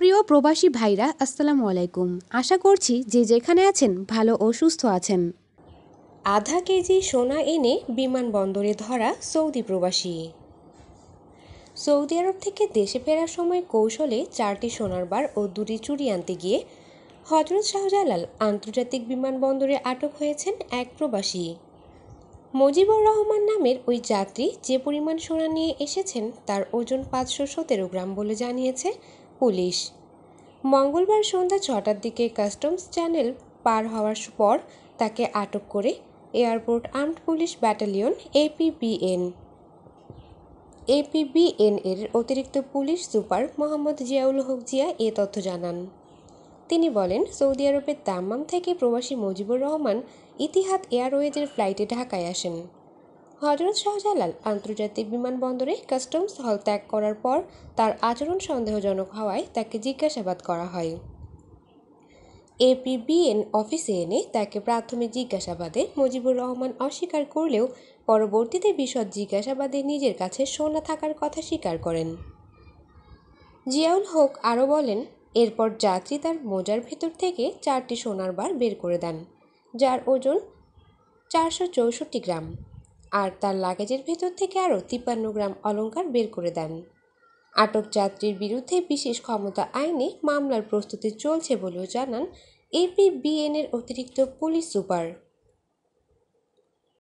প্রিয় প্রবাসী ভাইরা আসসালামু আলাইকুম আশা করছি যে যেখানে আছেন ভালো ও সুস্থ আছেন আধা কেজি সোনা এনে বিমানবন্দরে ধরা সৌদি প্রবাসী সৌদি আরব থেকে দেশে ফেরার সময় কৌশলে চারটি সোনার বার ও দুটি চুরি আনতে গিয়ে হজরত শাহজালাল আন্তর্জাতিক বিমানবন্দরে আটক হয়েছেন এক প্রবাসী মজিবুর রহমান নামের ওই যাত্রী যে পরিমাণ সোনা নিয়ে এসেছেন তার ওজন পাঁচশো সতেরো গ্রাম বলে জানিয়েছে পুলিশ মঙ্গলবার সন্ধ্যা ছটার দিকে কাস্টমস চ্যানেল পার হওয়ার পর তাকে আটক করে airport armed police battalion APBN APBN এর অতিরিক্ত পুলিশ সুপার মোহাম্মদ জিয়াউল হক জিয়া এ তথ্য জানান তিনি বলেন সৌদি আরবের দাম্মাম থেকে প্রবাসী মুজিবুর রহমান ইতিহাদ এয়ারওয়েজের ফ্লাইটে ঢাকায় আসেন হজরত শাহজালাল আন্তর্জাতিক বিমানবন্দরে কাস্টমস হল ত্যাগ করার পর তার আচরণ সন্দেহজনক হওয়ায় তাকে জিজ্ঞাসাবাদ করা হয় এপিবিএন অফিসে এনে তাকে প্রাথমিক জিজ্ঞাসাবাদে মুজিবুর রহমান অস্বীকার করলেও পরবর্তীতে বিশদ জিজ্ঞাসাবাদে নিজের কাছে সোনা থাকার কথা স্বীকার করেন জিয়াউল হক আরও বলেন এরপর যাত্রী তার মোজার ভেতর থেকে চারটি সোনার বার বের করে দেন যার ওজন চারশো চৌষট্টি গ্রাম আর তার লাগেজের ভেতর থেকে আরও তিপ্পান্ন গ্রাম অলঙ্কার বের করে দেন আটক যাত্রীর বিরুদ্ধে বিশেষ ক্ষমতা আইনে মামলার প্রস্তুতি চলছে বলেও জানান এপিবিএনের অতিরিক্ত পুলিশ সুপার